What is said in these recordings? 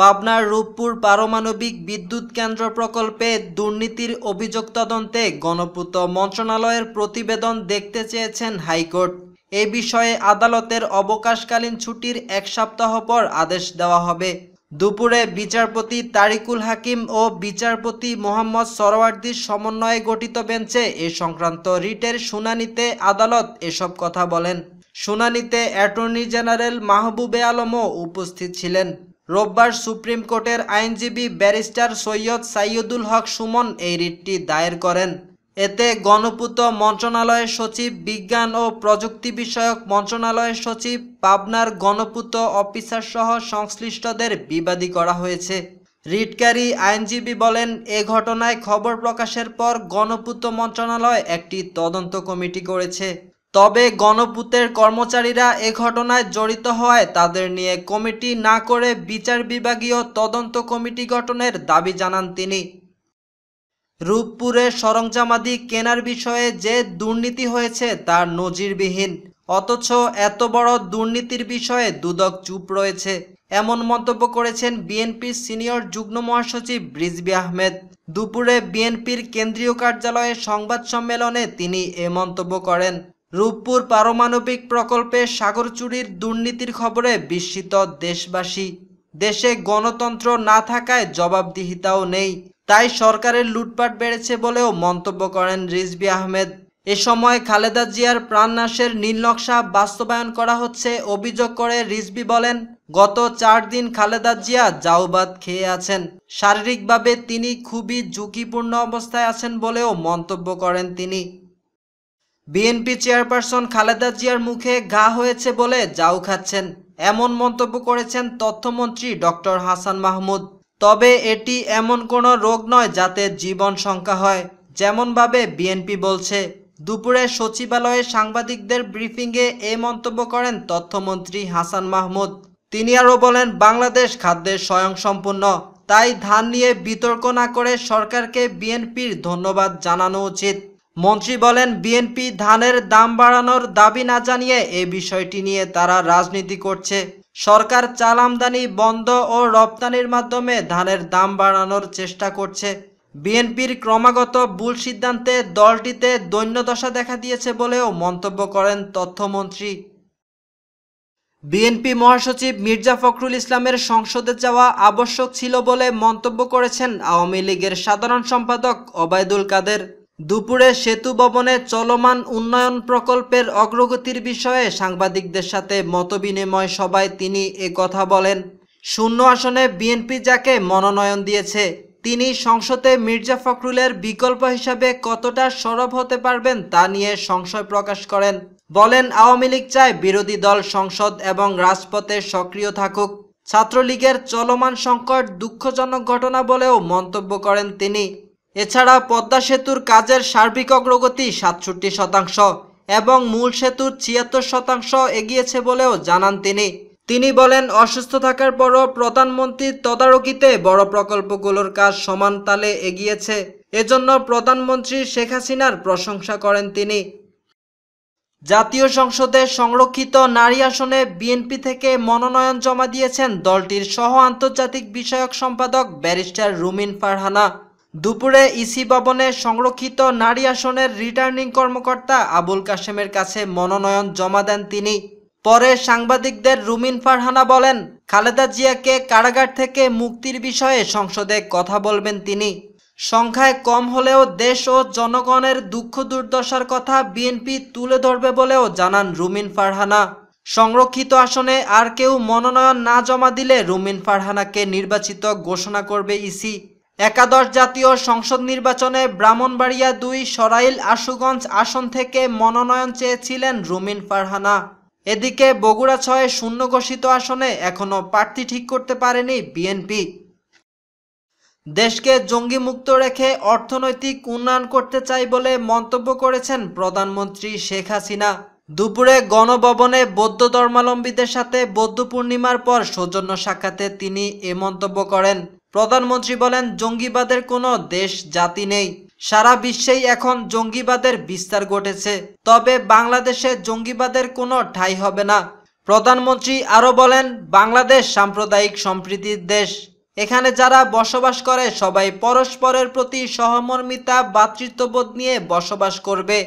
পাবনার রূপপুর পারমাণবিক বিদ্যুৎ কেন্দ্র প্রকল্পে দুর্নীতির অভিযোগ তদন্তে গণপূর্ত মন্ত্রণালয়ের প্রতিবেদন দেখতে চেয়েছেন হাইকোর্ট এ বিষয়ে আদালতের অবকাশকালীন ছুটির এক সপ্তাহ পর আদেশ দেওয়া হবে দুপুরে বিচারপতি তারিকুল হাকিম ও বিচারপতি মোহাম্মদ সরওয়ার্দির সমন্বয়ে গঠিত বেঞ্চে এ সংক্রান্ত রিটের শুনানিতে আদালত এসব কথা বলেন শুনানিতে অ্যাটর্নি জেনারেল মাহবুবে আলমও উপস্থিত ছিলেন রোববার সুপ্রিম কোর্টের আইনজীবী ব্যারিস্টার সৈয়দ সাইয়দুল হক সুমন এই রিটটি দায়ের করেন এতে গণপূত মন্ত্রণালয়ের সচিব বিজ্ঞান ও প্রযুক্তি বিষয়ক মন্ত্রণালয়ের সচিব পাবনার গণপূত অফিসার সহ সংশ্লিষ্টদের বিবাদী করা হয়েছে রিটকারী আইনজীবী বলেন এ ঘটনায় খবর প্রকাশের পর গণপূত মন্ত্রণালয় একটি তদন্ত কমিটি করেছে তবে গণপুতের কর্মচারীরা এ ঘটনায় জড়িত হওয়ায় তাদের নিয়ে কমিটি না করে বিচার বিভাগীয় তদন্ত কমিটি গঠনের দাবি জানান তিনি রূপপুরে সরঞ্জামাদি কেনার বিষয়ে যে দুর্নীতি হয়েছে তার নজিরবিহীন অথচ এত বড় দুর্নীতির বিষয়ে দুদক চুপ রয়েছে এমন মন্তব্য করেছেন বিএনপির সিনিয়র যুগ্ম মহাসচিব রিজবি আহমেদ দুপুরে বিএনপির কেন্দ্রীয় কার্যালয়ে সংবাদ সম্মেলনে তিনি এ মন্তব্য করেন রূপপুর পারমাণবিক প্রকল্পে সাগর চুরির দুর্নীতির খবরে বিস্মিত দেশবাসী দেশে গণতন্ত্র না থাকায় জবাবদিহিতাও নেই তাই সরকারের লুটপাট বেড়েছে বলেও মন্তব্য করেন রিজবি আহমেদ এ সময় খালেদা জিয়ার প্রাণনাশের নীলনকশা বাস্তবায়ন করা হচ্ছে অভিযোগ করে রিজবি বলেন গত চার দিন খালেদা জিয়া জাউবাদ খেয়ে আছেন শারীরিকভাবে তিনি খুবই ঝুঁকিপূর্ণ অবস্থায় আছেন বলেও মন্তব্য করেন তিনি বিএনপি চেয়ারপারসন খালেদা জিয়ার মুখে ঘা হয়েছে বলে যাও খাচ্ছেন এমন মন্তব্য করেছেন তথ্যমন্ত্রী ডক্টর হাসান মাহমুদ তবে এটি এমন কোনো রোগ নয় যাতে জীবন সংখ্যা হয় যেমনভাবে বিএনপি বলছে দুপুরে সচিবালয়ে সাংবাদিকদের ব্রিফিংয়ে এ মন্তব্য করেন তথ্যমন্ত্রী হাসান মাহমুদ তিনি আরও বলেন বাংলাদেশ খাদ্যে স্বয়ংসম্পূর্ণ তাই ধান নিয়ে বিতর্ক না করে সরকারকে বিএনপির ধন্যবাদ জানানো উচিত মন্ত্রী বলেন বিএনপি ধানের দাম বাড়ানোর দাবি না জানিয়ে এ বিষয়টি নিয়ে তারা রাজনীতি করছে সরকার চাল আমদানি বন্ধ ও রপ্তানির মাধ্যমে ধানের দাম বাড়ানোর চেষ্টা করছে বিএনপির ক্রমাগত ভুল সিদ্ধান্তে দলটিতে দৈন্যদশা দেখা দিয়েছে বলেও মন্তব্য করেন তথ্যমন্ত্রী বিএনপি মহাসচিব মির্জা ফখরুল ইসলামের সংসদে যাওয়া আবশ্যক ছিল বলে মন্তব্য করেছেন আওয়ামী লীগের সাধারণ সম্পাদক ওবায়দুল কাদের দুপুরে সেতু ভবনে চলমান উন্নয়ন প্রকল্পের অগ্রগতির বিষয়ে সাংবাদিকদের সাথে মতবিনিময় সভায় তিনি এ কথা বলেন শূন্য আসনে বিএনপি যাকে মনোনয়ন দিয়েছে তিনি সংসদে মির্জা ফখরুলের বিকল্প হিসাবে কতটা সরব হতে পারবেন তা নিয়ে সংশয় প্রকাশ করেন বলেন আওয়ামী লীগ চায় বিরোধী দল সংসদ এবং রাজপথে সক্রিয় থাকুক ছাত্রলীগের চলমান সংকট দুঃখজনক ঘটনা বলেও মন্তব্য করেন তিনি এছাড়া পদ্মা সেতুর কাজের সার্বিক অগ্রগতি সাতষট্টি শতাংশ এবং মূল সেতুর ছিয়াত্তর শতাংশ এগিয়েছে বলেও জানান তিনি তিনি বলেন অসুস্থ থাকার পরও প্রধানমন্ত্রীর তদারকিতে বড় প্রকল্পগুলোর কাজ সমান তালে এগিয়েছে এজন্য প্রধানমন্ত্রী শেখ হাসিনার প্রশংসা করেন তিনি জাতীয় সংসদে সংরক্ষিত নারী আসনে বিএনপি থেকে মনোনয়ন জমা দিয়েছেন দলটির সহ আন্তর্জাতিক বিষয়ক সম্পাদক ব্যারিস্টার রুমিন ফারহানা দুপুরে ইসি ভবনে সংরক্ষিত নারী আসনের রিটার্নিং কর্মকর্তা আবুল কাশেমের কাছে মনোনয়ন জমা দেন তিনি পরে সাংবাদিকদের রুমিন ফারহানা বলেন খালেদা জিয়াকে কারাগার থেকে মুক্তির বিষয়ে সংসদে কথা বলবেন তিনি সংখ্যায় কম হলেও দেশ ও জনগণের দুঃখ দুর্দশার কথা বিএনপি তুলে ধরবে বলেও জানান রুমিন ফারহানা সংরক্ষিত আসনে আর কেউ মনোনয়ন না জমা দিলে রুমিন ফারহানাকে নির্বাচিত ঘোষণা করবে ইসি একাদশ জাতীয় সংসদ নির্বাচনে ব্রাহ্মণবাড়িয়া দুই সরাইল আশুগঞ্জ আসন থেকে মনোনয়ন চেয়েছিলেন রুমিন ফারহানা এদিকে বগুড়া ছয় শূন্য ঘোষিত আসনে এখনও প্রার্থী ঠিক করতে পারেনি বিএনপি দেশকে জঙ্গি মুক্ত রেখে অর্থনৈতিক উন্নয়ন করতে চাই বলে মন্তব্য করেছেন প্রধানমন্ত্রী শেখ হাসিনা দুপুরে গণভবনে বৌদ্ধ ধর্মালম্বীদের সাথে বৌদ্ধ পূর্ণিমার পর সৌজন্য সাক্ষাতে তিনি এ মন্তব্য করেন প্রধানমন্ত্রী বলেন জঙ্গিবাদের কোনো দেশ জাতি নেই সারা বিশ্বেই এখন জঙ্গিবাদের বিস্তার ঘটেছে তবে বাংলাদেশে জঙ্গিবাদের কোনো ঠাই হবে না প্রধানমন্ত্রী আরও বলেন বাংলাদেশ সাম্প্রদায়িক সম্প্রীতির দেশ এখানে যারা বসবাস করে সবাই পরস্পরের প্রতি সহমর্মিতা ভ্রাতৃত্ববোধ নিয়ে বসবাস করবে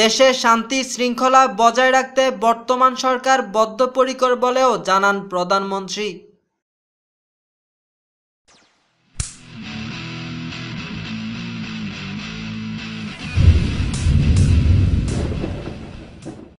দেশে শান্তি শৃঙ্খলা বজায় রাখতে বর্তমান সরকার বদ্ধপরিকর বলেও জানান প্রধানমন্ত্রী